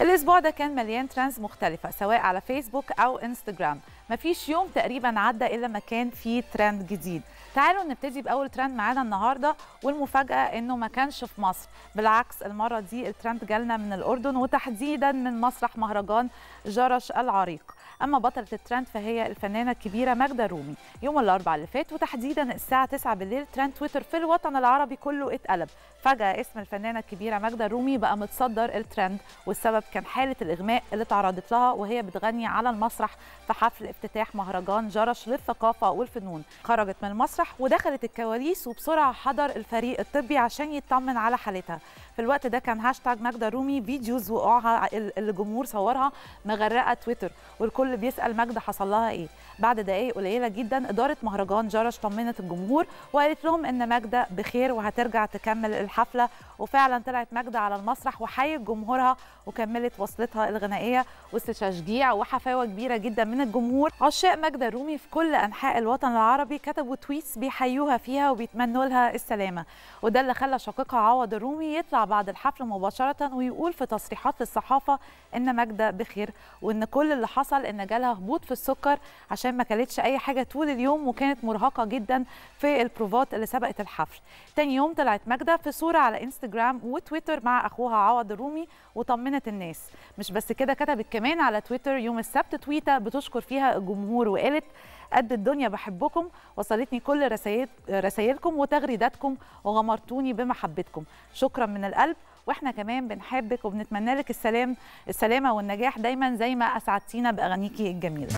الاسبوع ده كان مليان ترندز مختلفه سواء على فيسبوك او انستجرام مفيش يوم تقريبا عدى الا ما كان فيه ترند جديد تعالوا نبتدي باول ترند معانا النهارده والمفاجاه انه ما كانش في مصر بالعكس المره دي الترند جالنا من الاردن وتحديدا من مسرح مهرجان جرش العريق أما بطلة الترند فهي الفنانة الكبيرة ماجدة رومي يوم الأربعاء اللي فات وتحديدا الساعة 9 بالليل ترند تويتر في الوطن العربي كله اتقلب فجأة اسم الفنانة الكبيرة ماجدة رومي بقى متصدر الترند والسبب كان حالة الإغماء اللي تعرضت لها وهي بتغني على المسرح في حفل افتتاح مهرجان جرش للثقافة والفنون خرجت من المسرح ودخلت الكواليس وبسرعة حضر الفريق الطبي عشان يطمن على حالتها في الوقت ده كان هاشتاج ماجدة رومي فيديوز وقوعها اللي الجمهور صورها مغرقة تويتر والكل الكل بيسال مجد حصل لها ايه بعد دقائق قليله جدا اداره مهرجان جرش طمنت الجمهور وقالت لهم ان ماجده بخير وهترجع تكمل الحفله وفعلا طلعت ماجده على المسرح وحيت جمهورها وكملت وصلتها الغنائيه وسط تشجيع وحفاوه كبيره جدا من الجمهور عشاق ماجده الرومي في كل انحاء الوطن العربي كتبوا تويتس بيحيوها فيها وبيتمنوا لها السلامه وده اللي خلى شقيقها عوض الرومي يطلع بعد الحفل مباشره ويقول في تصريحات للصحافه ان ماجده بخير وان كل اللي حصل ان جالها هبوط في السكر عشان ما كلتش اي حاجه طول اليوم وكانت مرهقه جدا في البروفات اللي سبقت الحفل تاني يوم طلعت ماجده في صوره على انستجرام وتويتر مع اخوها عوض الرومي وطمنت الناس مش بس كده كتبت كمان على تويتر يوم السبت تويته بتشكر فيها الجمهور وقالت قد الدنيا بحبكم وصلتني كل رسائل رسائلكم وتغريداتكم وغمرتوني بمحبتكم شكرا من القلب واحنا كمان بنحبك وبنتمنى لك السلام السلامه والنجاح دايما زي ما اسعدتينا باغانيكي الجميله